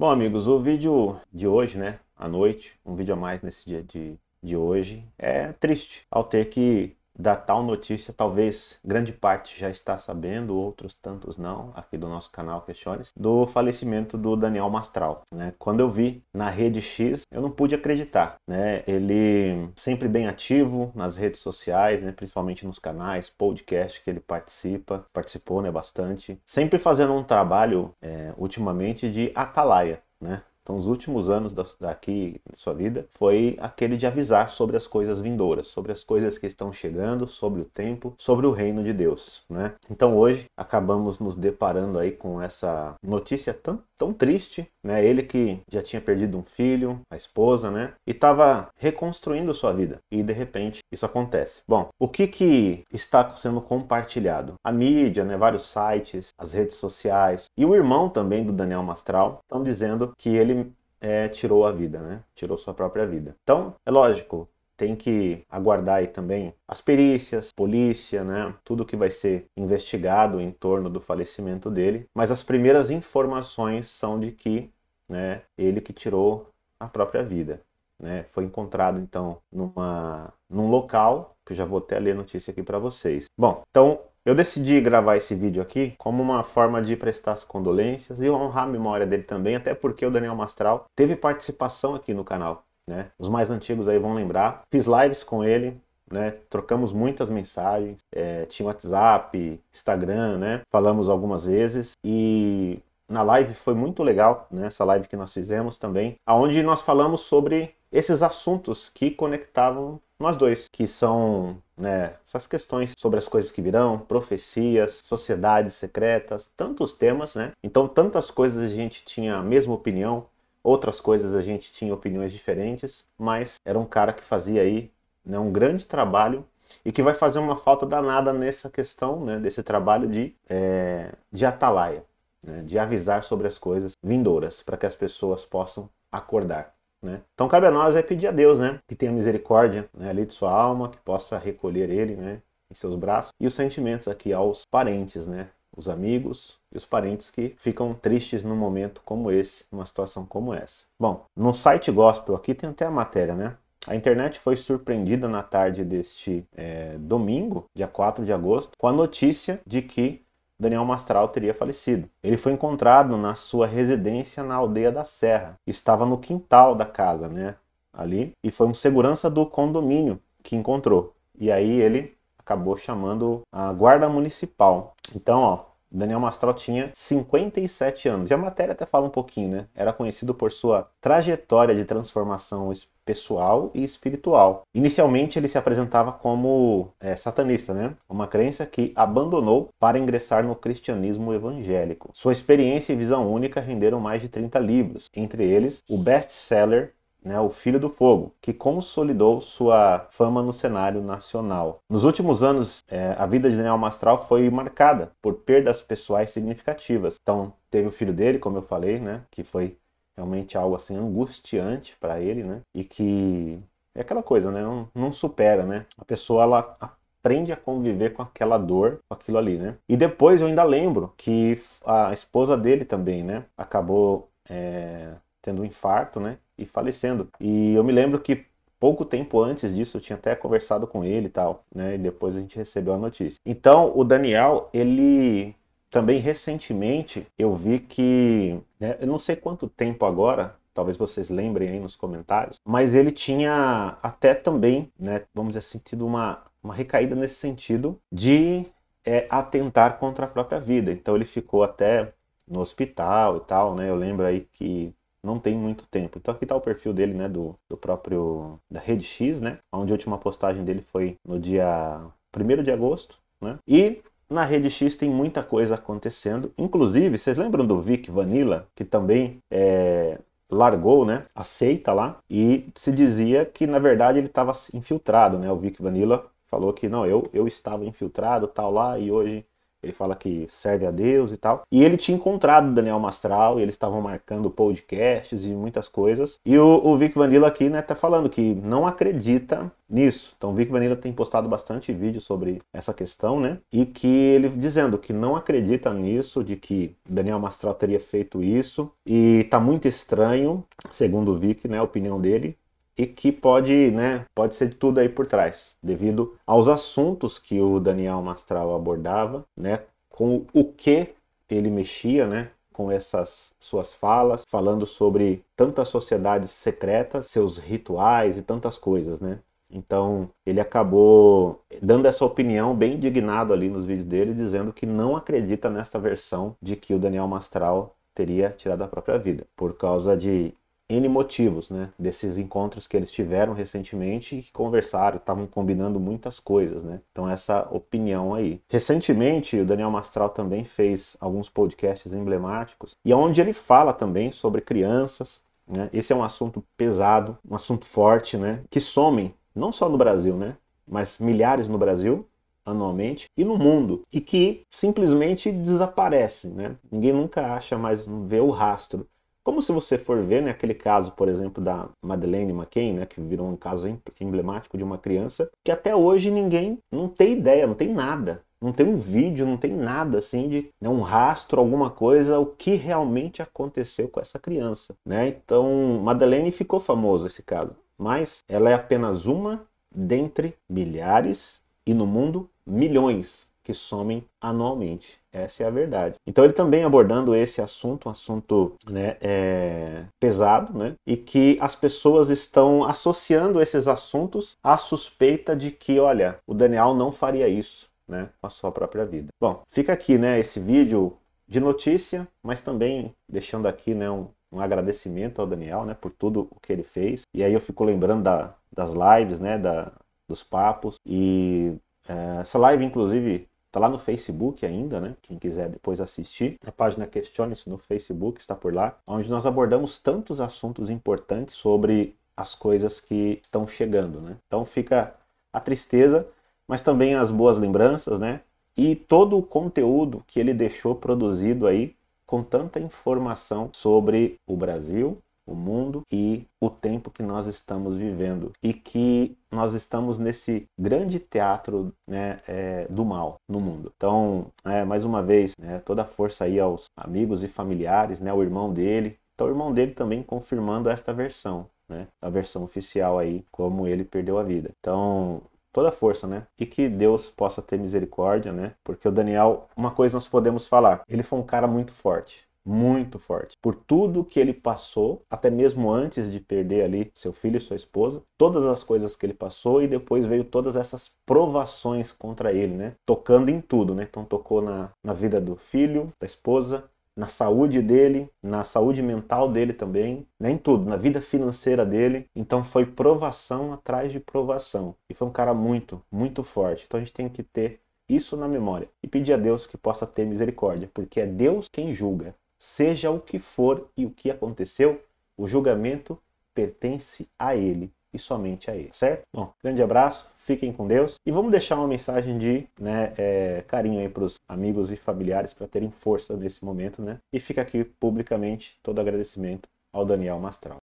Bom, amigos, o vídeo de hoje, né, à noite, um vídeo a mais nesse dia de, de hoje, é triste ao ter que da tal notícia, talvez grande parte já está sabendo, outros tantos não, aqui do nosso canal Questiones, do falecimento do Daniel Mastral. Né? Quando eu vi na rede X, eu não pude acreditar. Né? Ele sempre bem ativo nas redes sociais, né? principalmente nos canais, podcast que ele participa, participou né, bastante, sempre fazendo um trabalho é, ultimamente de atalaia. Né? Então, os últimos anos daqui de sua vida foi aquele de avisar sobre as coisas vindouras, sobre as coisas que estão chegando, sobre o tempo, sobre o reino de Deus, né? Então, hoje acabamos nos deparando aí com essa notícia tão, tão triste, né? Ele que já tinha perdido um filho, a esposa, né? E estava reconstruindo sua vida e de repente isso acontece. Bom, o que que está sendo compartilhado? A mídia, né? Vários sites, as redes sociais e o irmão também do Daniel Mastral estão dizendo que ele é, tirou a vida, né? Tirou sua própria vida. Então, é lógico, tem que aguardar aí também as perícias, polícia, né? Tudo que vai ser investigado em torno do falecimento dele. Mas as primeiras informações são de que, né? Ele que tirou a própria vida, né? Foi encontrado então numa num local que eu já vou até ler a notícia aqui para vocês. Bom, então eu decidi gravar esse vídeo aqui como uma forma de prestar as condolências e honrar a memória dele também, até porque o Daniel Mastral teve participação aqui no canal. Né? Os mais antigos aí vão lembrar. Fiz lives com ele, né? Trocamos muitas mensagens, é, tinha WhatsApp, Instagram, né? Falamos algumas vezes e na live foi muito legal, né? Essa live que nós fizemos também, aonde nós falamos sobre esses assuntos que conectavam nós dois, que são né, essas questões sobre as coisas que virão, profecias, sociedades secretas, tantos temas, né? Então, tantas coisas a gente tinha a mesma opinião, outras coisas a gente tinha opiniões diferentes, mas era um cara que fazia aí né, um grande trabalho e que vai fazer uma falta danada nessa questão, né, desse trabalho de, é, de atalaia, né, de avisar sobre as coisas vindouras, para que as pessoas possam acordar. Né? Então cabe a nós é pedir a Deus, né, que tenha misericórdia, né, ali de sua alma, que possa recolher ele, né, em seus braços. E os sentimentos aqui aos parentes, né, os amigos e os parentes que ficam tristes num momento como esse, numa situação como essa. Bom, no site gospel aqui tem até a matéria, né? A internet foi surpreendida na tarde deste é, domingo, dia 4 de agosto, com a notícia de que Daniel Mastral teria falecido. Ele foi encontrado na sua residência na aldeia da Serra. Estava no quintal da casa, né? Ali. E foi um segurança do condomínio que encontrou. E aí ele acabou chamando a guarda municipal. Então, ó, Daniel Mastral tinha 57 anos. E a matéria até fala um pouquinho, né? Era conhecido por sua trajetória de transformação pessoal e espiritual. Inicialmente ele se apresentava como é, satanista, né? Uma crença que abandonou para ingressar no cristianismo evangélico. Sua experiência e visão única renderam mais de 30 livros, entre eles o best-seller né, o Filho do Fogo, que consolidou sua fama no cenário nacional. Nos últimos anos, é, a vida de Daniel Mastral foi marcada por perdas pessoais significativas. Então, teve o filho dele, como eu falei, né, que foi realmente algo assim angustiante para ele, né? E que é aquela coisa, né? Não, não supera, né? A pessoa ela aprende a conviver com aquela dor, com aquilo ali, né? E depois eu ainda lembro que a esposa dele também, né? Acabou é, tendo um infarto, né? E falecendo. E eu me lembro que pouco tempo antes disso eu tinha até conversado com ele e tal, né? E depois a gente recebeu a notícia. Então o Daniel ele também recentemente eu vi que, né, eu não sei quanto tempo agora, talvez vocês lembrem aí nos comentários, mas ele tinha até também, né, vamos dizer assim, tido uma, uma recaída nesse sentido de é, atentar contra a própria vida. Então ele ficou até no hospital e tal, né? Eu lembro aí que não tem muito tempo. Então aqui tá o perfil dele, né, do, do próprio da Rede X, né? Onde a última postagem dele foi no dia 1 de agosto, né? E na rede X tem muita coisa acontecendo. Inclusive, vocês lembram do Vic Vanilla, que também é, largou, né, a seita lá, e se dizia que na verdade ele estava infiltrado, né? O Vic Vanilla falou que não, eu, eu estava infiltrado, tal lá, e hoje ele fala que serve a Deus e tal. E ele tinha encontrado o Daniel Mastral, e eles estavam marcando podcasts e muitas coisas. E o, o Vic Vanilla aqui, né, tá falando que não acredita nisso. Então, o Vic Vanilla tem postado bastante vídeo sobre essa questão, né? E que ele dizendo que não acredita nisso, de que Daniel Mastral teria feito isso. E tá muito estranho, segundo o Vic, né, a opinião dele, e que pode, né, pode ser de tudo aí por trás, devido aos assuntos que o Daniel Mastral abordava, né, com o que ele mexia, né, com essas suas falas, falando sobre tantas sociedades secretas, seus rituais e tantas coisas, né? Então, ele acabou dando essa opinião bem indignado ali nos vídeos dele, dizendo que não acredita nesta versão de que o Daniel Mastral teria tirado a própria vida, por causa de N motivos, né? Desses encontros que eles tiveram recentemente e que conversaram, estavam combinando muitas coisas, né? Então, essa opinião aí. Recentemente, o Daniel Mastral também fez alguns podcasts emblemáticos e é onde ele fala também sobre crianças. Né? Esse é um assunto pesado, um assunto forte, né? Que somem, não só no Brasil, né? Mas milhares no Brasil anualmente e no mundo e que simplesmente desaparecem, né? Ninguém nunca acha mais, não vê o rastro como se você for ver, né, aquele caso, por exemplo, da Madeleine McCain, né, que virou um caso emblemático de uma criança, que até hoje ninguém não tem ideia, não tem nada. Não tem um vídeo, não tem nada assim de né, um rastro, alguma coisa, o que realmente aconteceu com essa criança, né? Então, Madeleine ficou famosa esse caso, mas ela é apenas uma dentre milhares e no mundo milhões que somem anualmente. Essa é a verdade. Então ele também abordando esse assunto, um assunto né, é, pesado, né, e que as pessoas estão associando esses assuntos à suspeita de que, olha, o Daniel não faria isso. Né, com a sua própria vida. Bom, fica aqui né, esse vídeo de notícia, mas também deixando aqui né, um, um agradecimento ao Daniel né, por tudo o que ele fez. E aí eu fico lembrando da, das lives, né, da, dos papos. E é, essa live, inclusive, Está lá no Facebook ainda, né? Quem quiser depois assistir. A página Questione-se no Facebook está por lá, onde nós abordamos tantos assuntos importantes sobre as coisas que estão chegando, né? Então fica a tristeza, mas também as boas lembranças, né? E todo o conteúdo que ele deixou produzido aí com tanta informação sobre o Brasil, o mundo e o tempo que nós estamos vivendo e que nós estamos nesse grande teatro né, é, do mal no mundo. Então, é, mais uma vez, né, toda a força aí aos amigos e familiares, né, o irmão dele. Então, o irmão dele também confirmando esta versão, né, a versão oficial aí, como ele perdeu a vida. Então, toda a força, né? E que Deus possa ter misericórdia, né? Porque o Daniel, uma coisa nós podemos falar, ele foi um cara muito forte muito forte. Por tudo que ele passou, até mesmo antes de perder ali seu filho e sua esposa, todas as coisas que ele passou e depois veio todas essas provações contra ele, né? Tocando em tudo, né? Então tocou na, na vida do filho, da esposa, na saúde dele, na saúde mental dele também, nem né, tudo, na vida financeira dele. Então foi provação atrás de provação. E foi um cara muito, muito forte. Então a gente tem que ter isso na memória e pedir a Deus que possa ter misericórdia, porque é Deus quem julga. Seja o que for e o que aconteceu, o julgamento pertence a ele e somente a ele, certo? Bom, grande abraço, fiquem com Deus e vamos deixar uma mensagem de né, é, carinho aí para os amigos e familiares para terem força nesse momento, né? E fica aqui publicamente todo agradecimento ao Daniel Mastral.